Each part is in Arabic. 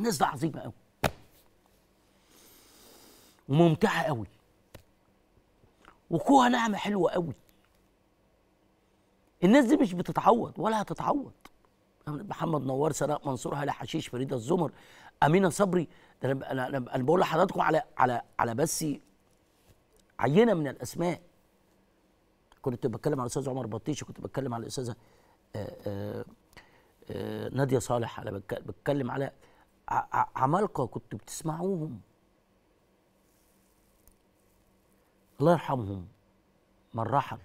الناس دي عظيمه قوي وممتعه قوي وكوها نعمه حلوه قوي الناس دي مش بتتعوض ولا هتتعوض محمد نوار سناء منصور هلا حشيش فريده الزمر امينه صبري انا انا انا بقول لحضراتكم على على على بس عينه من الاسماء كنت بتكلم على الاستاذ عمر بطيش وكنت بتكلم على الاستاذه آه، آه، آه، ناديه صالح على بتكلم على عمالقه كنتوا بتسمعوهم الله يرحمهم من رحل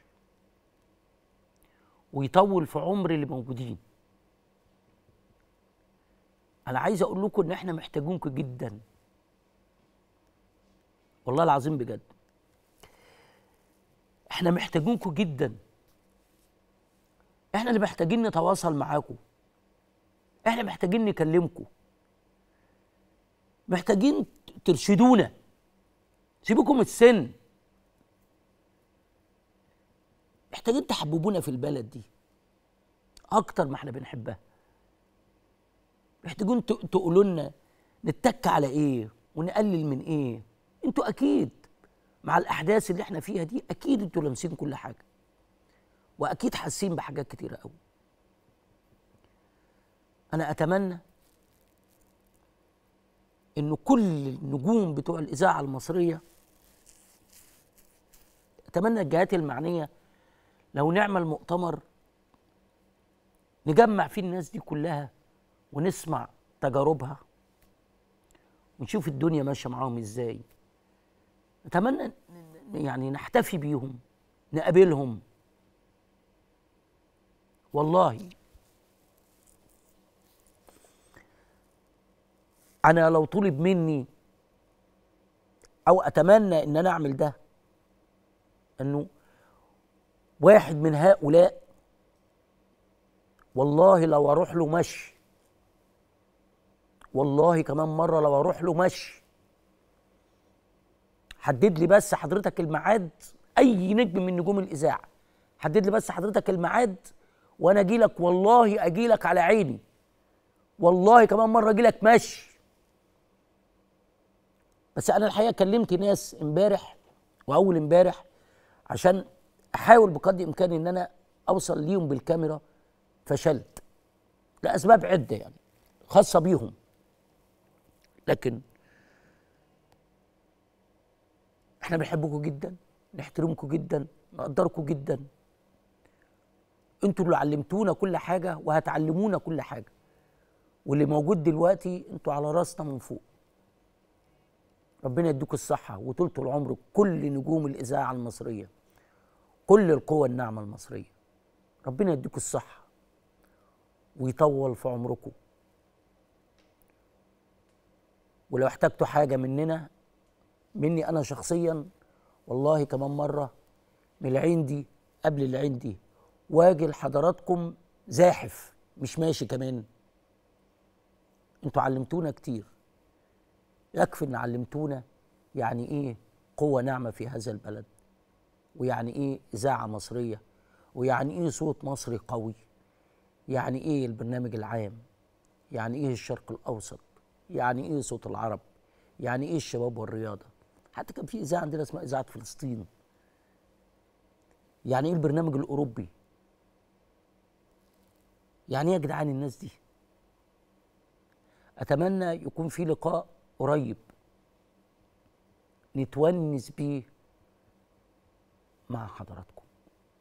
ويطول في عمر اللي موجودين انا عايز اقول لكم ان احنا محتاجينكم جدا والله العظيم بجد احنا محتاجينكم جدا احنا اللي محتاجين نتواصل معاكم احنا محتاجين نكلمكم محتاجين ترشدونا سيبكم السن محتاجين تحببونا في البلد دي اكتر ما احنا بنحبها محتاجين تقولوا لنا نتك على ايه ونقلل من ايه انتوا اكيد مع الاحداث اللي احنا فيها دي اكيد انتوا لامسين كل حاجه واكيد حاسين بحاجات كتيره قوي انا اتمنى انه كل النجوم بتوع الاذاعه المصريه اتمنى الجهات المعنيه لو نعمل مؤتمر نجمع فيه الناس دي كلها ونسمع تجاربها ونشوف الدنيا ماشيه معاهم ازاي اتمنى يعني نحتفي بيهم نقابلهم والله انا لو طلب مني او اتمنى ان انا اعمل ده انه واحد من هؤلاء والله لو اروح له مشي والله كمان مره لو اروح له مشي حدد لي بس حضرتك الميعاد اي نجم من نجوم الاذاعه حدد لي بس حضرتك الميعاد وانا اجي لك والله اجي لك على عيني والله كمان مره اجي لك مشي بس انا الحقيقه كلمت ناس امبارح واول امبارح عشان احاول بقدر امكاني ان انا اوصل ليهم بالكاميرا فشلت لاسباب عده يعني خاصه بيهم لكن احنا بنحبكم جدا نحترمكم جدا نقدركم جدا انتوا اللي علمتونا كل حاجه وهتعلمونا كل حاجه واللي موجود دلوقتي انتوا على راسنا من فوق ربنا يديك الصحه وطولة العمر كل نجوم الاذاعه المصريه كل القوى الناعمه المصريه ربنا يديك الصحه ويطول في عمركم ولو احتجتوا حاجه مننا مني انا شخصيا والله كمان مره من العين دي قبل العين دي واجي لحضراتكم زاحف مش ماشي كمان انتوا علمتونا كتير يكفي ان علمتونا يعني ايه قوه ناعمه في هذا البلد ويعني ايه اذاعه مصريه ويعني ايه صوت مصري قوي يعني ايه البرنامج العام يعني ايه الشرق الاوسط يعني ايه صوت العرب يعني ايه الشباب والرياضه حتى كان في اذاعه عندنا اسمها اذاعه فلسطين يعني ايه البرنامج الاوروبي يعني ايه يا جدعان الناس دي اتمنى يكون في لقاء قريب نتونس بيه مع حضراتكم